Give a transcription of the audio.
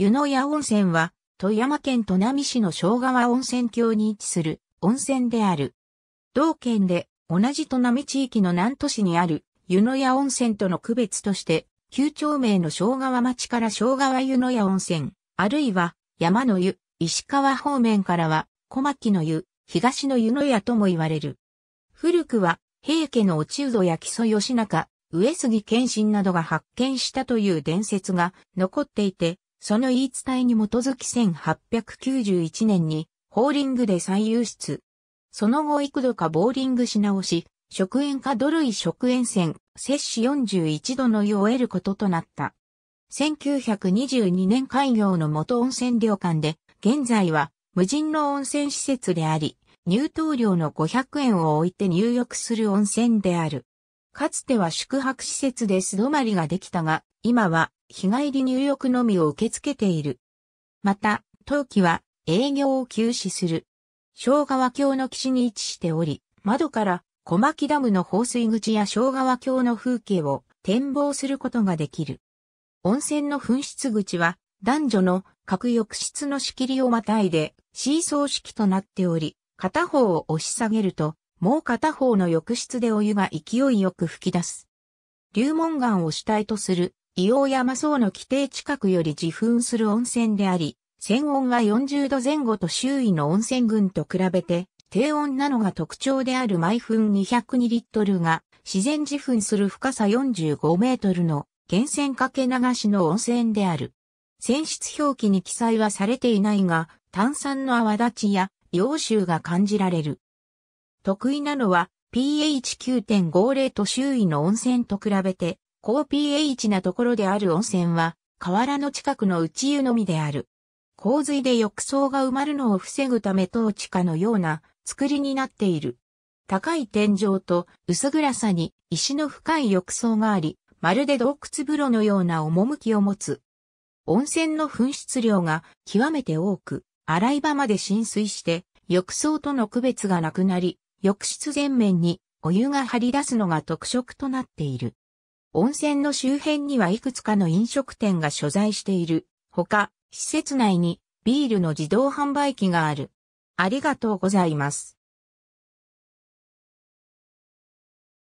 湯の屋温泉は、富山県砺波市の正川温泉郷に位置する温泉である。同県で同じ砺波地域の南都市にある湯の屋温泉との区別として、旧町名の正川町から正川湯の屋温泉、あるいは山の湯、石川方面からは小牧の湯、東の湯の屋とも言われる。古くは平家の落人や木曽義中、上杉謙信などが発見したという伝説が残っていて、その言い伝えに基づき1891年にホーリングで再輸出。その後幾度かボーリングし直し、食塩化土類食塩泉、摂氏41度の湯を得ることとなった。1922年開業の元温泉旅館で、現在は無人の温泉施設であり、入湯料の500円を置いて入浴する温泉である。かつては宿泊施設で素泊まりができたが、今は日帰り入浴のみを受け付けている。また、冬季は営業を休止する。小川橋の岸に位置しており、窓から小牧ダムの放水口や小川橋の風景を展望することができる。温泉の噴出口は男女の各浴室の仕切りをまたいでシーソー式となっており、片方を押し下げるともう片方の浴室でお湯が勢いよく吹き出す。流門岩を主体とする、硫黄山層の規定近くより自噴する温泉であり、泉温が40度前後と周囲の温泉群と比べて、低温なのが特徴である毎分202リットルが、自然自噴する深さ45メートルの源泉かけ流しの温泉である。泉質表記に記載はされていないが、炭酸の泡立ちや、溶臭が感じられる。得意なのは pH9.50 と周囲の温泉と比べて、高 pH なところである温泉は、河原の近くの内湯のみである。洪水で浴槽が埋まるのを防ぐため当地下のような作りになっている。高い天井と薄暗さに石の深い浴槽があり、まるで洞窟風呂のような趣を持つ。温泉の噴出量が極めて多く、洗い場まで浸水して浴槽との区別がなくなり、浴室全面にお湯が張り出すのが特色となっている。温泉の周辺にはいくつかの飲食店が所在している。ほか、施設内にビールの自動販売機がある。ありがとうございます。